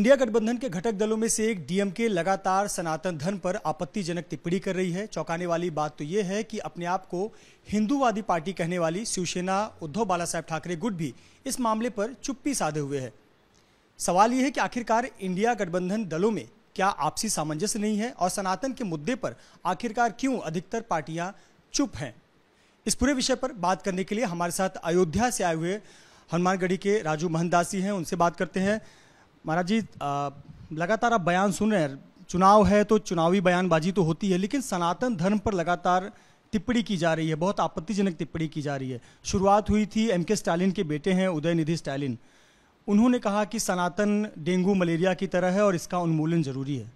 India गठबंधन के घटक दलों में से एक डीएमके लगातार सनातन धर्म पर आपत्तिजनक टिप्पणी कर रही है चौंकाने वाली बात तो यह है कि अपने आप को हिंदूवादी पार्टी कहने वाली शिवसेना उद्धव बाला साहेब ठाकरे गुट भी इस मामले पर चुप्पी साधे हुए है सवाल यह है कि आखिरकार इंडिया गठबंधन दलों में क्या आपसी सामंजस्य नहीं है और सनातन के मुद्दे पर आखिरकार क्यों अधिकतर पार्टियां चुप हैं इस पूरे विषय पर बात करने के लिए हमारे साथ अयोध्या से आए हुए हनुमानगढ़ी के राजू महनदासी हैं उनसे बात करते हैं महाराज जी लगातार आप बयान सुन रहे हैं चुनाव है तो चुनावी बयानबाजी तो होती है लेकिन सनातन धर्म पर लगातार टिप्पणी की जा रही है बहुत आपत्तिजनक टिप्पणी की जा रही है शुरुआत हुई थी एम के स्टालिन के बेटे हैं उदय निधि स्टालिन उन्होंने कहा कि सनातन डेंगू मलेरिया की तरह है और इसका उन्मूलन जरूरी है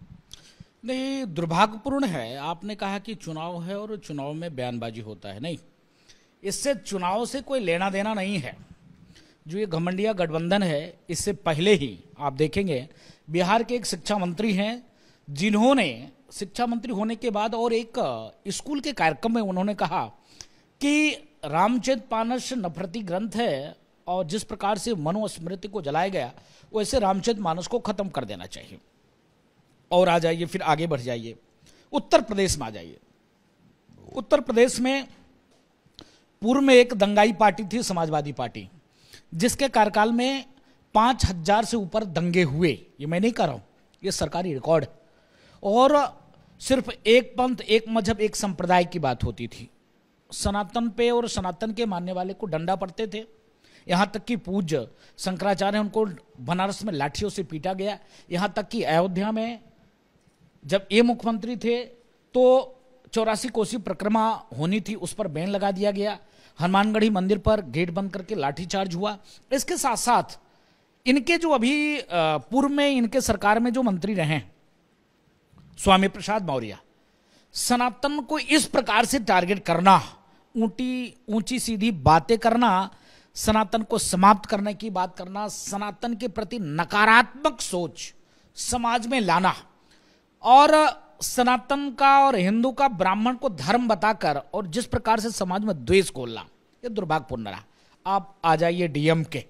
नहीं दुर्भाग्यपूर्ण है आपने कहा कि चुनाव है और चुनाव में बयानबाजी होता है नहीं इससे चुनाव से कोई लेना देना नहीं है जो ये घमंडिया गठबंधन है इससे पहले ही आप देखेंगे बिहार के एक शिक्षा मंत्री हैं जिन्होंने शिक्षा मंत्री होने के बाद और एक स्कूल के कार्यक्रम में उन्होंने कहा कि रामचेत पानस नफरती ग्रंथ है और जिस प्रकार से मनोस्मृति को जलाया गया वैसे रामचेत मानस को खत्म कर देना चाहिए और आ जाइए फिर आगे बढ़ जाइए उत्तर प्रदेश में आ जाइए उत्तर प्रदेश में पूर्व में एक दंगाई पार्टी थी समाजवादी पार्टी जिसके कार्यकाल में पांच हजार से ऊपर दंगे हुए ये मैं नहीं कर रहा हूं ये सरकारी रिकॉर्ड और सिर्फ एक पंथ एक मजहब एक संप्रदाय की बात होती थी सनातन पे और सनातन के मानने वाले को डंडा पड़ते थे यहां तक कि पूज्य शंकराचार्य उनको बनारस में लाठियों से पीटा गया यहां तक कि अयोध्या में जब ये मुख्यमंत्री थे तो चौरासी कोसी परिक्रमा होनी थी उस पर बैन लगा दिया गया हनुमानगढ़ी मंदिर पर गेट बंद करके लाठीचार्ज हुआ इसके साथ साथ इनके जो अभी पूर्व में इनके सरकार में जो मंत्री रहे स्वामी प्रसाद मौर्य सनातन को इस प्रकार से टारगेट करना ऊंची ऊंची सीधी बातें करना सनातन को समाप्त करने की बात करना सनातन के प्रति नकारात्मक सोच समाज में लाना और सनातन का और हिंदू का ब्राह्मण को धर्म बताकर और जिस प्रकार से समाज में द्वेष खोलना यह दुर्भाग्यपूर्ण रहा आप आ जाइए डीएम के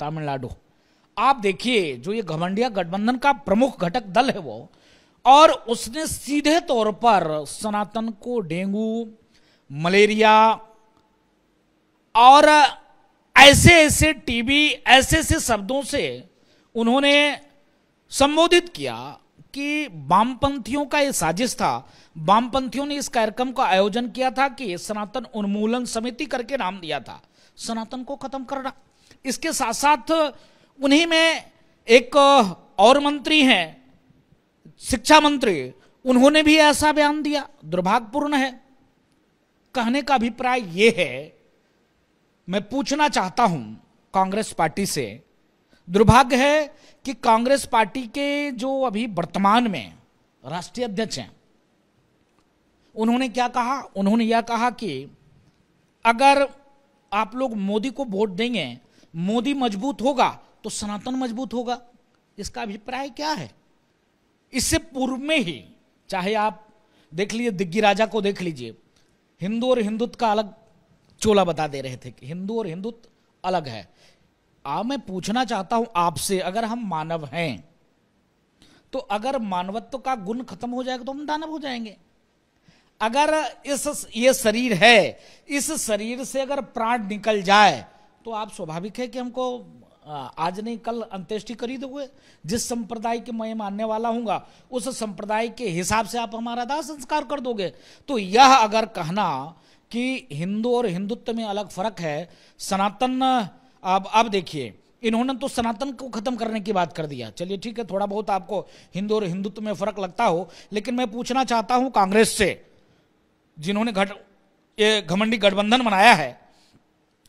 तमिलनाडु आप देखिए जो ये घमंडिया गठबंधन का प्रमुख घटक दल है वो और उसने सीधे तौर पर सनातन को डेंगू मलेरिया और ऐसे ऐसे टीबी ऐसे ऐसे शब्दों से उन्होंने संबोधित किया कि वामपंथियों का ये साजिश था वामपंथियों ने इस कार्यक्रम का आयोजन किया था कि सनातन उन्मूलन समिति करके नाम दिया था सनातन को खत्म करना इसके साथ साथ उन्हीं में एक और मंत्री हैं शिक्षा मंत्री उन्होंने भी ऐसा बयान दिया दुर्भाग्यपूर्ण है कहने का अभिप्राय यह है मैं पूछना चाहता हूं कांग्रेस पार्टी से दुर्भाग्य है कि कांग्रेस पार्टी के जो अभी वर्तमान में राष्ट्रीय अध्यक्ष हैं उन्होंने क्या कहा उन्होंने यह कहा कि अगर आप लोग मोदी को वोट देंगे मोदी मजबूत होगा तो सनातन मजबूत होगा इसका अभिप्राय क्या है इससे पूर्व में ही चाहे आप देख लीजिए दिग्गी राजा को देख लीजिए हिंदू और हिंदुत्व का अलग चोला बता दे रहे थे कि हिंदू और हिंदुत्व अलग है आ मैं पूछना चाहता हूं आपसे अगर हम मानव हैं तो अगर मानवत्व का गुण खत्म हो जाएगा तो हम दानव हो जाएंगे अगर इस ये शरीर है इस शरीर से अगर प्राण निकल जाए तो आप स्वाभाविक है कि हमको आज नहीं कल अंत्येष्टि करी दोगे तो जिस संप्रदाय के मैं मानने वाला हूंगा उस संप्रदाय के हिसाब से आप हमारा दाह संस्कार कर दोगे तो यह अगर कहना कि हिंदू और हिंदुत्व में अलग फर्क है सनातन अब अब देखिए इन्होंने तो सनातन को खत्म करने की बात कर दिया चलिए ठीक है थोड़ा बहुत आपको हिंदू और हिंदुत्व में फर्क लगता हो लेकिन मैं पूछना चाहता हूं कांग्रेस से जिन्होंने घट ये घमंडी गठबंधन बनाया है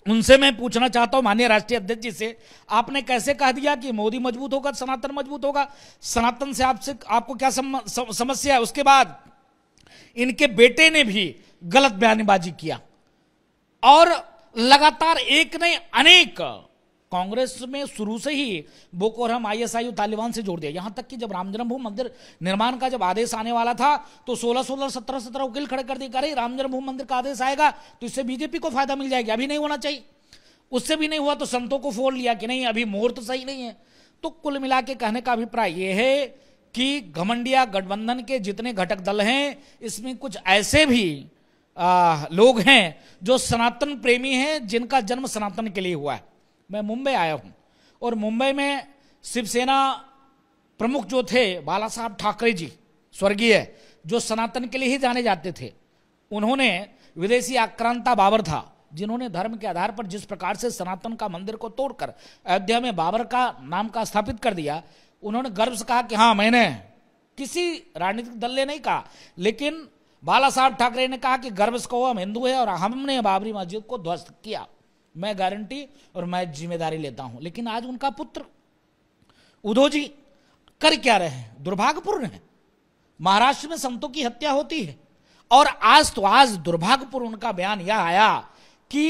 उनसे मैं पूछना चाहता हूं माननीय राष्ट्रीय अध्यक्ष जी से आपने कैसे कह दिया कि मोदी मजबूत होगा सनातन मजबूत होगा सनातन से आपसे आपको क्या सम, सम, समस्या है उसके बाद इनके बेटे ने भी गलत बयानबाजी किया और लगातार एक नहीं अनेक कांग्रेस में शुरू से ही बोको रहम आईएसआई तालिबान से जोड़ दिया यहां तक कि जब राम जन्मभूमि मंदिर निर्माण का जब आदेश आने वाला था तो सोलह सोलह सत्रह सत्रह वकील खड़े कर दिया राम जन्मभूमि मंदिर का आदेश आएगा तो इससे बीजेपी को फायदा मिल जाएगा अभी नहीं होना चाहिए उससे भी नहीं हुआ तो संतों को फोड़ लिया कि नहीं अभी मुहूर्त सही नहीं है तो कुल मिला के कहने का अभिप्राय यह है कि घमंडिया गठबंधन के जितने घटक दल हैं इसमें कुछ ऐसे भी आ, लोग हैं जो सनातन प्रेमी हैं जिनका जन्म सनातन के लिए हुआ है मैं मुंबई आया हूं और मुंबई में शिवसेना प्रमुख जो थे बाला साहब ठाकरे जी स्वर्गीय जो सनातन के लिए ही जाने जाते थे उन्होंने विदेशी आक्रांता बाबर था जिन्होंने धर्म के आधार पर जिस प्रकार से सनातन का मंदिर को तोड़कर अयोध्या में बाबर का नाम का स्थापित कर दिया उन्होंने गर्व से कहा कि हाँ मैंने किसी राजनीतिक दल ने नहीं कहा लेकिन बाला साहब ठाकरे ने कहा कि गर्व से कहो हम हिंदू है और हमने बाबरी मस्जिद को ध्वस्त किया मैं गारंटी और मैं जिम्मेदारी लेता हूं लेकिन आज उनका पुत्र उधो जी कर क्या रहे हैं दुर्भाग्यपूर्ण है महाराष्ट्र में संतों की हत्या होती है और आज तो आज दुर्भाग्यपूर्ण उनका बयान यह आया कि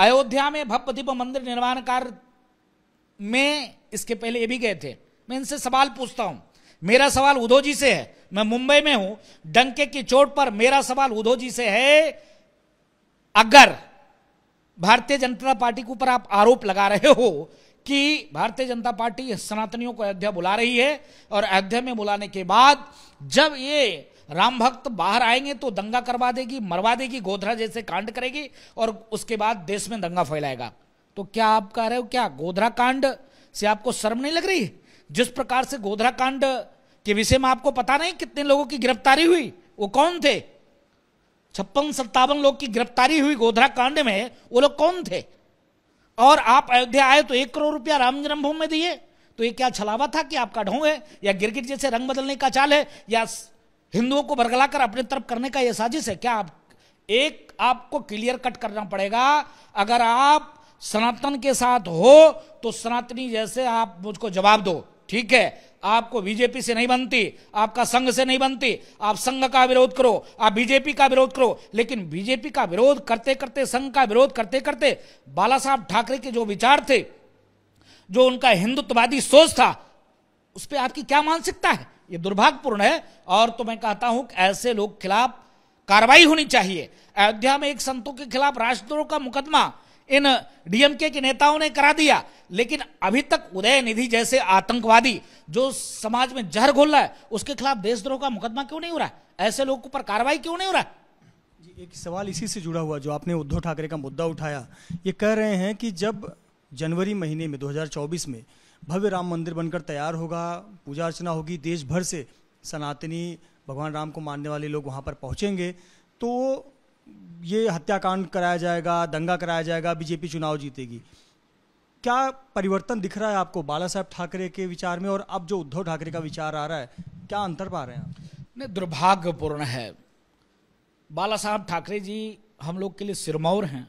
अयोध्या में भव्य दीप मंदिर निर्माण कार्य में इसके पहले ये भी गए थे मैं इनसे सवाल पूछता हूं मेरा सवाल उधो जी से है मैं मुंबई में हूं डंके की चोट पर मेरा सवाल उधो जी से है अगर भारतीय जनता पार्टी के ऊपर आप आरोप लगा रहे हो कि भारतीय जनता पार्टी सनातनियों को अयोध्या बुला रही है और अयोध्या में बुलाने के बाद जब ये राम भक्त बाहर आएंगे तो दंगा करवा देगी मरवा देगी गोधरा जैसे कांड करेगी और उसके बाद देश में दंगा फैलाएगा तो क्या आप कह रहे हो क्या गोधरा कांड से आपको शर्म नहीं लग रही जिस प्रकार से गोधरा कांड के विषय में आपको पता नहीं कितने लोगों की गिरफ्तारी हुई वो कौन थे छप्पन सत्तावन लोग की गिरफ्तारी हुई गोधरा कांड में वो लोग कौन थे और आप अयोध्या आए तो एक करोड़ रुपया राम जन्मभूमि में दिए तो ये क्या छलावा था कि आपका ढोंग है या गिरगिट जैसे रंग बदलने का चाल है या हिंदुओं को बरगलाकर अपने तरफ करने का यह साजिश है क्या आप एक आपको क्लियर कट करना पड़ेगा अगर आप सनातन के साथ हो तो सनातनी जैसे आप मुझको जवाब दो ठीक है आपको बीजेपी से नहीं बनती आपका संघ से नहीं बनती आप संघ का विरोध करो आप बीजेपी का विरोध करो लेकिन बीजेपी का विरोध करते करते संघ का विरोध करते करते बाला साहब ठाकरे के जो विचार थे जो उनका हिंदुत्ववादी सोच था उस पर आपकी क्या मानसिकता है ये दुर्भाग्यपूर्ण है और तो मैं कहता हूं कि ऐसे लोग खिलाफ कार्रवाई होनी चाहिए अयोध्या में एक संतों के खिलाफ राष्ट्रद्रोह का मुकदमा इन डीएमके के नेताओं ने करा दिया लेकिन अभी तक उदय निधि जैसे आतंकवादी जो समाज में जहर घोल रहा है उसके खिलाफ देशद्रोह का मुकदमा क्यों नहीं हो रहा है ऐसे लोगों पर कार्रवाई क्यों नहीं हो रहा है जी एक सवाल इसी से जुड़ा हुआ जो आपने उद्धव ठाकरे का मुद्दा उठाया ये कह रहे हैं कि जब जनवरी महीने में 2024 में भव्य राम मंदिर बनकर तैयार होगा पूजा अर्चना होगी देश भर से सनातनी भगवान राम को मानने वाले लोग वहाँ पर पहुँचेंगे तो ये हत्याकांड कराया जाएगा दंगा कराया जाएगा बीजेपी चुनाव जीतेगी क्या परिवर्तन दिख रहा है आपको बाला साहब ठाकरे के विचार में और अब जो उद्धव ठाकरे का विचार आ रहा है क्या अंतर पा रहे हैं आप नहीं दुर्भाग्यपूर्ण है बाला साहब ठाकरे जी हम लोग के लिए सिरमौर हैं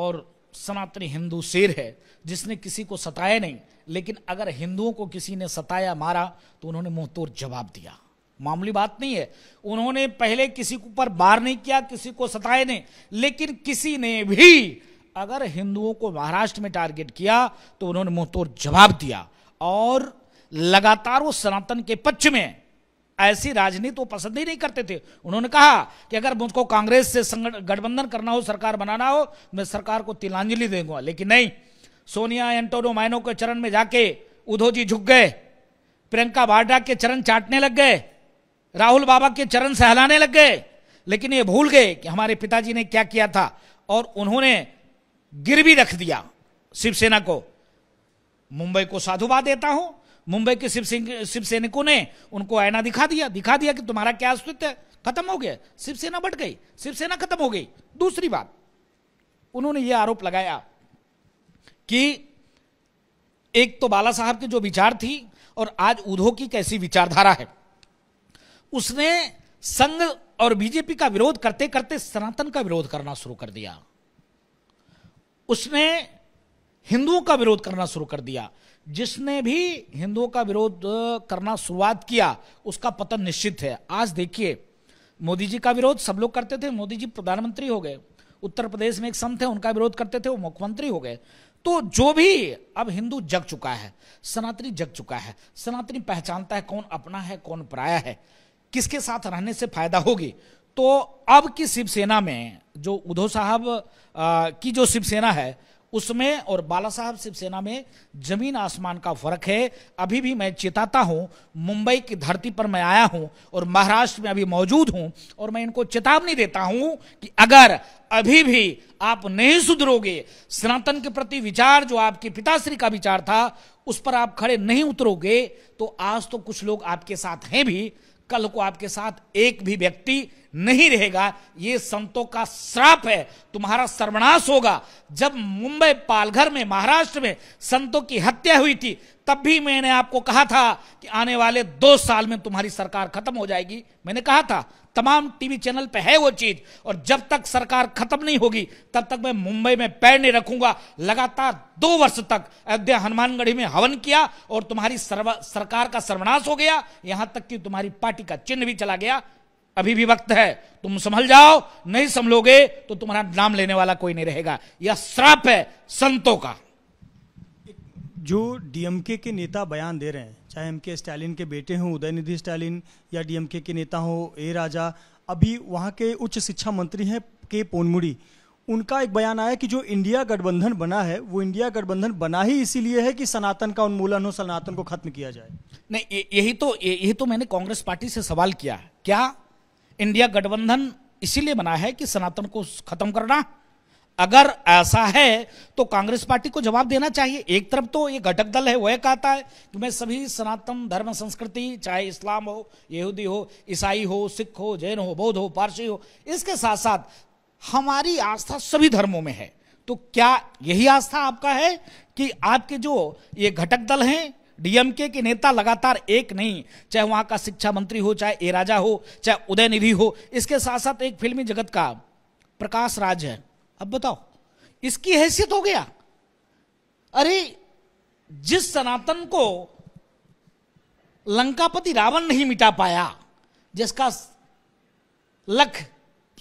और सनातनी हिंदू शेर है जिसने किसी को सताया नहीं लेकिन अगर हिंदुओं को किसी ने सताया मारा तो उन्होंने मुंह तोड़ जवाब दिया मामूली बात नहीं है उन्होंने पहले किसी को पर बार नहीं किया किसी को सताए नहीं लेकिन किसी ने भी अगर हिंदुओं को महाराष्ट्र में टारगेट किया तो उन्होंने मुंह जवाब दिया और लगातार वो सनातन के पक्ष में ऐसी राजनीति तो पसंद ही नहीं करते थे उन्होंने कहा कि अगर मुझको कांग्रेस से गठबंधन करना हो सरकार बनाना हो मैं सरकार को तिलांजलि दूंगा लेकिन नहीं सोनिया एंटोनो माइनो के चरण में जाके उधो जी झुक गए प्रियंका वाड्रा के चरण चाटने लग गए राहुल बाबा के चरण सहलाने लग गए लेकिन ये भूल गए कि हमारे पिताजी ने क्या किया था और उन्होंने गिरवी रख दिया शिवसेना को मुंबई को साधुवाद देता हूं मुंबई के शिव शिवसैनिकों ने उनको आयना दिखा दिया दिखा दिया कि तुम्हारा क्या अस्तित्व है खत्म हो गया शिवसेना बढ़ गई शिवसेना खत्म हो गई दूसरी बात उन्होंने यह आरोप लगाया कि एक तो बाला साहब की जो विचार थी और आज उधो की कैसी विचारधारा है उसने संघ और बीजेपी का विरोध करते करते सनातन का विरोध करना शुरू कर दिया उसने हिंदुओं का विरोध करना शुरू कर दिया जिसने भी हिंदुओं का विरोध करना शुरुआत किया उसका पतन निश्चित है आज देखिए मोदी जी का विरोध सब लोग करते थे मोदी जी प्रधानमंत्री हो गए उत्तर प्रदेश में एक संत है उनका विरोध करते थे वो मुख्यमंत्री हो गए तो जो भी अब हिंदू जग चुका है सनातनी जग चुका है सनातनी पहचानता है कौन अपना है कौन पराया है किसके साथ रहने से फायदा होगी तो अब की शिवसेना में जो उद्धव साहब की जो शिवसेना है उसमें और बाला साहब शिवसेना में जमीन आसमान का फर्क है अभी भी मैं चेताता हूं मुंबई की धरती पर मैं आया हूं और महाराष्ट्र में अभी मौजूद हूं और मैं इनको चेतावनी देता हूं कि अगर अभी भी आप नहीं सुधरोगे सनातन के प्रति विचार जो आपके पिताश्री का विचार था उस पर आप खड़े नहीं उतरोगे तो आज तो कुछ लोग आपके साथ हैं भी कल को आपके साथ एक भी व्यक्ति नहीं रहेगा ये संतों का श्राप है तुम्हारा सर्वनाश होगा जब मुंबई पालघर में महाराष्ट्र में संतों की हत्या हुई थी तब भी मैंने आपको कहा था कि आने वाले दो साल में तुम्हारी सरकार खत्म हो जाएगी मैंने कहा था तमाम टीवी चैनल पे है वो चीज और जब तक सरकार खत्म नहीं होगी तब तक मैं मुंबई में पैर नहीं रखूंगा लगातार दो वर्ष तक अयोध्या हनुमानगढ़ी में हवन किया और तुम्हारी सर्व, सरकार का सर्वनाश हो गया यहां तक कि तुम्हारी पार्टी का चिन्ह भी चला गया अभी भी वक्त है तुम संभल जाओ नहीं संभलोगे तो तुम्हारा नाम लेने वाला कोई नहीं रहेगा यह श्राप है संतों का जो डीएमके के नेता बयान दे रहे हैं चाहे एम के स्टालिन के बेटे हों उदयनिधि स्टालिन या डीएमके के नेता हों ए राजा अभी वहाँ के उच्च शिक्षा मंत्री हैं के पोनमुड़ी उनका एक बयान आया कि जो इंडिया गठबंधन बना है वो इंडिया गठबंधन बना ही इसीलिए है कि सनातन का उन्मूलन हो सनातन को खत्म किया जाए नहीं यही तो यही तो मैंने कांग्रेस पार्टी से सवाल किया क्या इंडिया गठबंधन इसीलिए बना है कि सनातन को खत्म करना अगर ऐसा है तो कांग्रेस पार्टी को जवाब देना चाहिए एक तरफ तो ये घटक दल है वह कहता है कि मैं सभी सनातन धर्म संस्कृति चाहे इस्लाम हो यहूदी हो ईसाई हो सिख हो जैन हो बौद्ध हो पारसी हो इसके साथ साथ हमारी आस्था सभी धर्मों में है तो क्या यही आस्था आपका है कि आपके जो ये घटक दल हैं डीएमके के नेता लगातार एक नहीं चाहे वहां का शिक्षा मंत्री हो चाहे ए राजा हो चाहे उदयनिधि हो इसके साथ साथ एक फिल्मी जगत का प्रकाश राज है अब बताओ इसकी हैसियत हो गया अरे जिस सनातन को लंकापति रावण नहीं मिटा पाया जिसका लख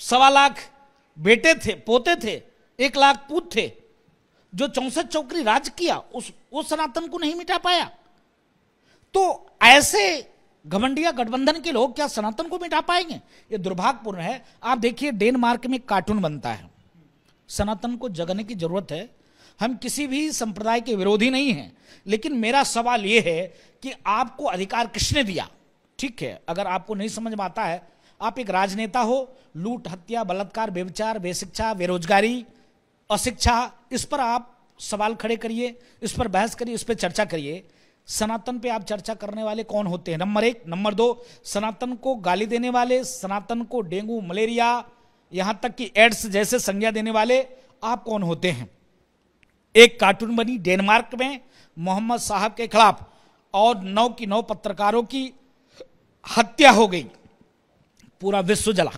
सवा लाख बेटे थे पोते थे एक लाख पूत थे जो चौसठ चौकरी राज किया उस उस सनातन को नहीं मिटा पाया तो ऐसे घमंडिया गठबंधन के लोग क्या सनातन को मिटा पाएंगे ये दुर्भाग्यपूर्ण है आप देखिए डेनमार्क में कार्टून बनता है सनातन को जगने की जरूरत है हम किसी भी संप्रदाय के विरोधी नहीं हैं लेकिन मेरा सवाल यह है कि आपको अधिकार किसने दिया ठीक है अगर आपको नहीं समझ में आता है आप एक राजनेता हो लूट हत्या बलात्कार व्यविचार बेशिक्षा बेरोजगारी अशिक्षा इस पर आप सवाल खड़े करिए इस पर बहस करिए इस पर चर्चा करिए सनातन पे आप चर्चा करने वाले कौन होते हैं नंबर एक नंबर दो सनातन को गाली देने वाले सनातन को डेंगू मलेरिया यहां तक कि एड्स जैसे संज्ञा देने वाले आप कौन होते हैं एक कार्टून बनी डेनमार्क में मोहम्मद साहब के खिलाफ और नौ की नौ पत्रकारों की हत्या हो गई पूरा विश्व जला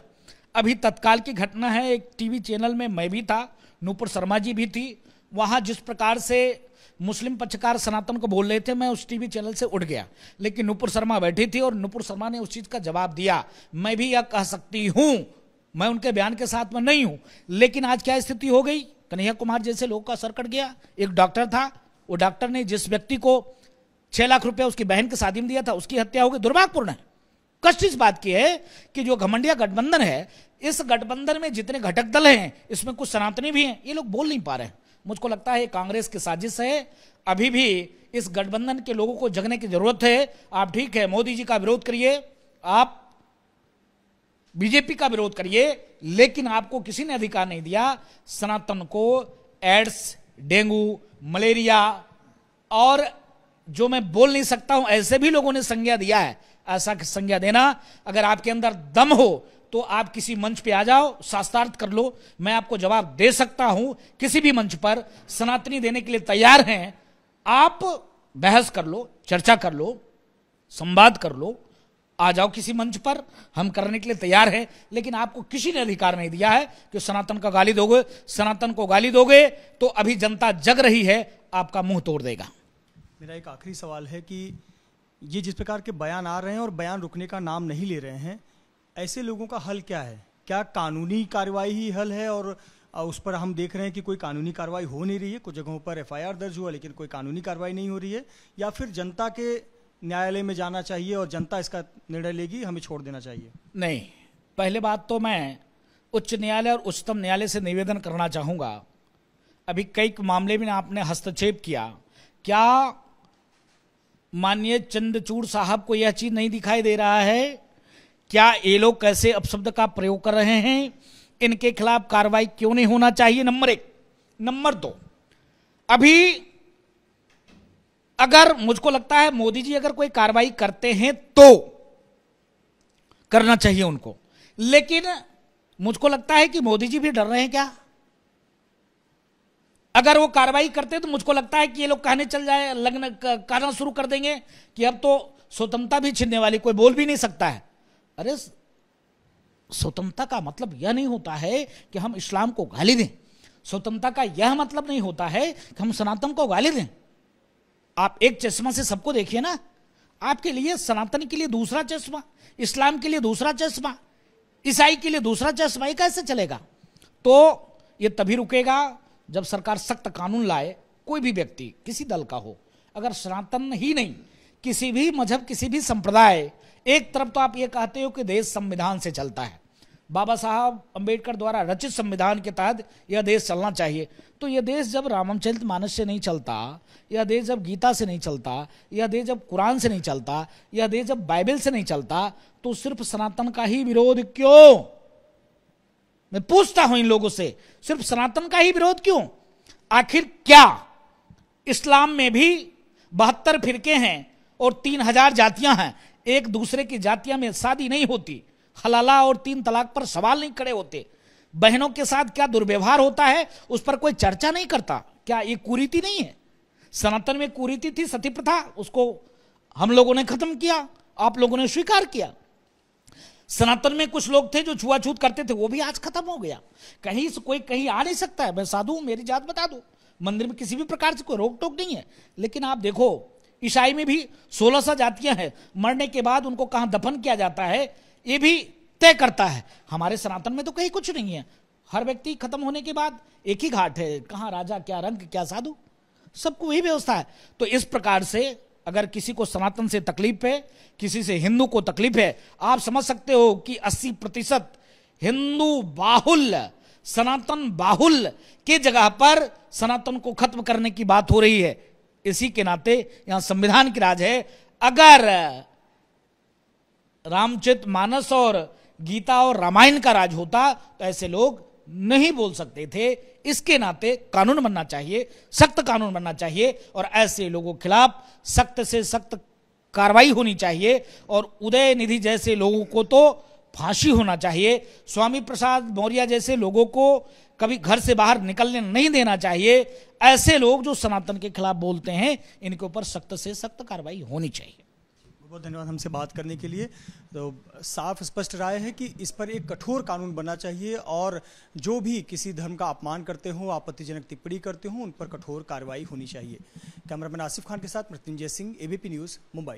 अभी तत्काल की घटना है एक टीवी चैनल में मैं भी था नूपुर शर्मा जी भी थी वहां जिस प्रकार से मुस्लिम पक्षकार सनातन को बोल रहे थे मैं उस टीवी चैनल से उठ गया लेकिन नूपुर शर्मा बैठी थी और नूपुर शर्मा ने उस चीज़ का जवाब दिया मैं भी यह कह सकती हूं मैं उनके बयान के साथ में नहीं हूं लेकिन आज क्या स्थिति हो गई कन्हैया कुमार जैसे लोगों का सर कट गया एक डॉक्टर था वो डॉक्टर ने जिस व्यक्ति को छह लाख रुपया उसकी बहन के शादी में दिया था उसकी हत्या हो गई दुर्भाग्यपूर्ण है कष्ट इस बात की है कि जो घमंडिया गठबंधन है इस गठबंधन में जितने घटक दल हैं इसमें कुछ सनातनी भी हैं ये लोग बोल नहीं पा रहे हैं मुझको लगता है कांग्रेस की साजिश है अभी भी इस गठबंधन के लोगों को जगने की जरूरत है आप ठीक है मोदी जी का विरोध करिए आप बीजेपी का विरोध करिए लेकिन आपको किसी ने अधिकार नहीं दिया सनातन को एड्स डेंगू मलेरिया और जो मैं बोल नहीं सकता हूं ऐसे भी लोगों ने संज्ञा दिया है ऐसा संज्ञा देना अगर आपके अंदर दम हो तो आप किसी मंच पे आ जाओ शास्त्रार्थ कर लो मैं आपको जवाब दे सकता हूं किसी भी मंच पर सनातनी देने के लिए तैयार हैं आप बहस कर लो चर्चा कर लो संवाद कर लो आ जाओ किसी मंच पर हम करने के लिए तैयार हैं लेकिन आपको किसी ने अधिकार नहीं दिया है कि सनातन का गाली दोगे सनातन को गाली दोगे तो अभी जनता जग रही है आपका मुंह तोड़ देगा मेरा एक आखिरी सवाल है कि ये जिस प्रकार के बयान आ रहे हैं और बयान रुकने का नाम नहीं ले रहे हैं ऐसे लोगों का हल क्या है क्या कानूनी कार्रवाई ही हल है और उस पर हम देख रहे हैं कि कोई कानूनी कार्रवाई हो नहीं रही है कुछ जगहों पर एफआईआर दर्ज हुआ लेकिन कोई कानूनी कार्रवाई नहीं हो रही है या फिर जनता के न्यायालय में जाना चाहिए और जनता इसका निर्णय लेगी हमें छोड़ देना चाहिए नहीं पहले बात तो मैं उच्च न्यायालय और उच्चतम न्यायालय से निवेदन करना चाहूँगा अभी कई मामले में आपने हस्तक्षेप किया क्या माननीय चंद्रचूड़ साहब को यह चीज़ नहीं दिखाई दे रहा है क्या ये लोग कैसे अपशब्द का प्रयोग कर रहे हैं इनके खिलाफ कार्रवाई क्यों नहीं होना चाहिए नंबर एक नंबर दो अभी अगर मुझको लगता है मोदी जी अगर कोई कार्रवाई करते हैं तो करना चाहिए उनको लेकिन मुझको लगता है कि मोदी जी भी डर रहे हैं क्या अगर वो कार्रवाई करते तो मुझको लगता है कि ये लोग कहने चल जाए लग्न कहना शुरू कर देंगे कि अब तो स्वतंत्रता भी छीनने वाली कोई बोल भी नहीं सकता है अरे स्वतंत्रता का मतलब यह नहीं होता है कि हम इस्लाम को गाली दें स्वतंत्रता का यह मतलब नहीं होता है कि हम सनातन को गाली दें आप एक चश्मा से सबको देखिए ना आपके लिए सनातन के लिए दूसरा चश्मा इस्लाम के लिए दूसरा चश्मा ईसाई के लिए दूसरा चश्मा ये कैसे चलेगा तो ये तभी रुकेगा जब सरकार सख्त कानून लाए कोई भी व्यक्ति किसी दल का हो अगर सनातन ही नहीं किसी भी मजहब किसी भी संप्रदाय एक तरफ तो आप ये कहते हो कि देश संविधान से चलता है बाबा साहब अंबेडकर द्वारा रचित संविधान के तहत यह देश चलना चाहिए तो यह देश जब रामचरित मानस से नहीं चलता यह देश जब गीता से नहीं चलता यह देश जब कुरान से नहीं चलता यह देश जब बाइबल से नहीं चलता तो सिर्फ सनातन का ही विरोध क्यों मैं पूछता हूं इन लोगों से सिर्फ सनातन का ही विरोध क्यों आखिर क्या इस्लाम में भी बहत्तर फिरके हैं और तीन हजार जातियां हैं एक दूसरे की जातियां में शादी नहीं होती हलाला और तीन तलाक पर सवाल नहीं खड़े होते बहनों के साथ क्या दुर्व्यवहार होता है उस पर कोई चर्चा नहीं करता क्या ये कुरीति नहीं है सनातन में कुरीति थी सती प्रथा उसको हम लोगों ने खत्म किया आप लोगों ने स्वीकार किया सनातन में कुछ लोग थे जो छुआछूत करते थे वो भी आज खत्म हो गया कहीं से कोई कहीं आ नहीं सकता है मैं साधु हूं मेरी जात बता दो मंदिर में किसी भी प्रकार से कोई रोक टोक नहीं है लेकिन आप देखो ईसाई में भी सोलह सौ जातियां हैं मरने के बाद उनको कहां दफन किया जाता है ये भी तय करता है हमारे सनातन में तो कहीं कुछ नहीं है हर व्यक्ति खत्म होने के बाद एक ही घाट है कहाँ राजा क्या रंग क्या साधु सबको वही व्यवस्था है तो इस प्रकार से अगर किसी को सनातन से तकलीफ है किसी से हिंदू को तकलीफ है आप समझ सकते हो कि 80 प्रतिशत हिंदू बाहुल सनातन बाहुल के जगह पर सनातन को खत्म करने की बात हो रही है इसी के नाते यहां संविधान की राज है अगर रामचित मानस और गीता और रामायण का राज होता तो ऐसे लोग नहीं बोल सकते थे इसके नाते कानून बनना चाहिए सख्त कानून बनना चाहिए और ऐसे लोगों के खिलाफ सख्त से सख्त कार्रवाई होनी चाहिए और उदय निधि जैसे लोगों को तो फांसी होना चाहिए स्वामी प्रसाद मौर्य जैसे लोगों को कभी घर से बाहर निकलने नहीं देना चाहिए ऐसे लोग जो सनातन के खिलाफ बोलते हैं इनके ऊपर सख्त से सख्त कार्रवाई होनी चाहिए बहुत धन्यवाद हमसे बात करने के लिए तो साफ स्पष्ट राय है कि इस पर एक कठोर कानून बनना चाहिए और जो भी किसी धर्म का अपमान करते हों आपत्तिजनक टिप्पणी करते हों उन पर कठोर कार्रवाई होनी चाहिए कैमरामैन आसिफ खान के साथ मृत्युंजय सिंह एबीपी न्यूज़ मुंबई